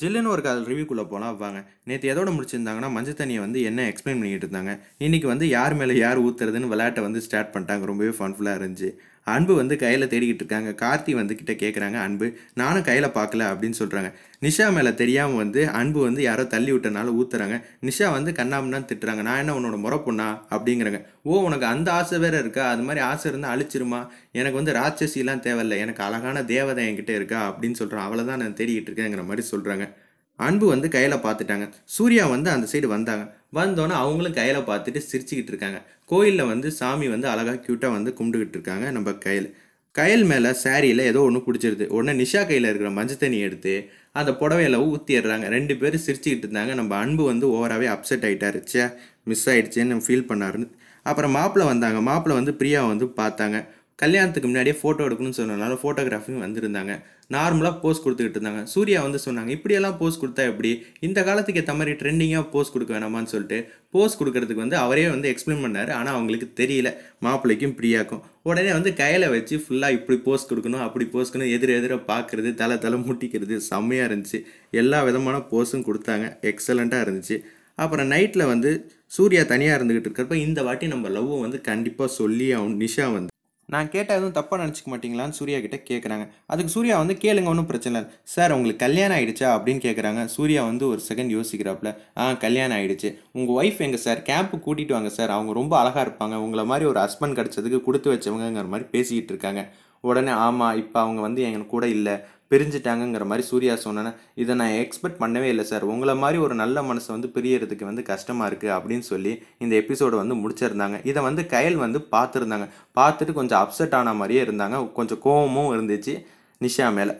ஜில்லுன்னு ஒரு கால் ரிவ்யூக்குள்ளே போனால் வாங்க நேற்று எதோட முடிச்சிருந்தாங்கன்னா மஞ்சள் தண்ணியை வந்து என்ன எக்ஸ்பிளைன் பண்ணிகிட்டு இருந்தாங்க இன்றைக்கி வந்து யார் மேலே யார் ஊற்றுறதுன்னு விளையாட்டை வந்து ஸ்டார்ட் பண்ணிட்டாங்க ரொம்பவே ஃபன்ஃபுல்லாக இருந்துச்சு அன்பு வந்து கையில் தேடிக்கிட்டு இருக்காங்க கார்த்தி வந்து கிட்டே கேட்குறாங்க அன்பு நானும் கையில் பார்க்கல அப்படின்னு சொல்கிறாங்க நிஷா மேலே தெரியாமல் வந்து அன்பு வந்து யாரோ தள்ளி விட்டனால ஊத்துறாங்க நிஷா வந்து கண்ணாமண்ணா திட்டுறாங்க நான் என்ன உன்னோட முறை பொண்ணா அப்படிங்கிறாங்க ஓ உனக்கு அந்த ஆசை வேறு இருக்கா அது மாதிரி ஆசை இருந்தால் அழிச்சிருமா எனக்கு வந்து ராட்சசிலாம் தேவையில்லை எனக்கு அழகான தேவதை என்கிட்ட இருக்கா அப்படின்னு சொல்கிறான் அவ்வளோதான் தான் நான் தேடிக்கிட்டு இருக்கேங்கிற மாதிரி சொல்கிறாங்க அன்பு வந்து கையில் பார்த்துட்டாங்க சூர்யா வந்து அந்த சைடு வந்தாங்க வந்தோன்னே அவங்களும் கையில் பார்த்துட்டு சிரிச்சுக்கிட்டு இருக்காங்க கோயிலில் வந்து சாமி வந்து அழகாக க்யூட்டாக வந்து கும்பிட்டுக்கிட்டு இருக்காங்க நம்ம கையில் கையல் மேலே சாரியில் ஏதோ ஒன்று பிடிச்சிருது உடனே நிஷா கையில் இருக்கிற மஞ்சள் தண்ணி எடுத்து அந்த புடவையில் ஊற்றிடுறாங்க ரெண்டு பேரும் சிரிச்சுக்கிட்டு இருந்தாங்க நம்ம அன்பு வந்து ஓவராகவே அப்செட் ஆகிட்டாரு சே மிஸ் ஆகிடுச்சேன்னு ஃபீல் பண்ணாருன்னு அப்புறம் மாப்பிள்ளை வந்தாங்க மாப்பிள்ளை வந்து பிரியாவை வந்து பார்த்தாங்க கல்யாணத்துக்கு முன்னாடியே ஃபோட்டோ எடுக்கணும்னு சொன்னதுனால ஃபோட்டோகிராஃபியும் வந்திருந்தாங்க நார்மலாக போஸ் கொடுத்துக்கிட்டு இருந்தாங்க சூர்யா வந்து சொன்னாங்க இப்படியெல்லாம் போஸ் கொடுத்தா எப்படி இந்த காலத்துக்கு ஏற்ற மாதிரி ட்ரெண்டிங்காக போஸ் கொடுக்க வேணாமான்னு சொல்லிட்டு போஸ் கொடுக்கறதுக்கு வந்து அவரே வந்து எக்ஸ்பிளைன் பண்ணார் ஆனால் அவங்களுக்கு தெரியல மாப்பிள்ளைக்கும் பிரியாக்கும் உடனே வந்து கையில் வச்சு ஃபுல்லாக இப்படி போஸ் கொடுக்கணும் அப்படி போஸ்க்கணும் எதிர் எதிர பார்க்குறது தலை தலை முட்டிக்கிறது செம்மையாக இருந்துச்சு எல்லா விதமான போஸும் கொடுத்தாங்க எக்ஸலண்ட்டாக இருந்துச்சு அப்புறம் நைட்டில் வந்து சூர்யா தனியாக இருந்துக்கிட்டு இருக்கிறப்ப இந்த வாட்டி நம்ம லவ்வை வந்து கண்டிப்பாக சொல்லி அவன் நிஷா வந்து நான் கேட்டால் எதுவும் தப்பாக நினச்சிக்க மாட்டிங்களான்னு சூர்யா கிட்டே கேட்குறாங்க அதுக்கு சூர்யா வந்து கேளுங்க ஒன்றும் பிரச்சனை இல்லை சார் உங்களுக்கு கல்யாணம் ஆகிடுச்சா அப்படின்னு கேட்குறாங்க சூர்யா வந்து ஒரு செகண்ட் யோசிக்கிறாப்புல ஆ கல்யாணம் ஆகிடுச்சு உங்கள் ஒய்ஃப் எங்கள் சார் கேம்ப்பு கூட்டிகிட்டு வாங்க சார் அவங்க ரொம்ப அழகாக இருப்பாங்க உங்களை மாதிரி ஒரு ஹஸ்பண்ட் கிடச்சதுக்கு கொடுத்து வச்சவங்கிற மாதிரி பேசிக்கிட்டு இருக்காங்க உடனே ஆமாம் இப்போ அவங்க வந்து எங்கள் கூட இல்லை பிரிஞ்சிட்டாங்கிற மாதிரி சூர்யா சொன்னேன் இதை நான் எக்ஸ்பெக்ட் பண்ணவே இல்லை சார் உங்களை மாதிரி ஒரு நல்ல மனசை வந்து பிரியறதுக்கு வந்து கஷ்டமாக இருக்குது அப்படின்னு சொல்லி இந்த எபிசோடை வந்து முடிச்சிருந்தாங்க இதை வந்து கயல் வந்து பார்த்துருந்தாங்க பார்த்துட்டு கொஞ்சம் அப்செட் ஆன மாதிரியே இருந்தாங்க கொஞ்சம் கோபமும் இருந்துச்சு நிஷா மேலே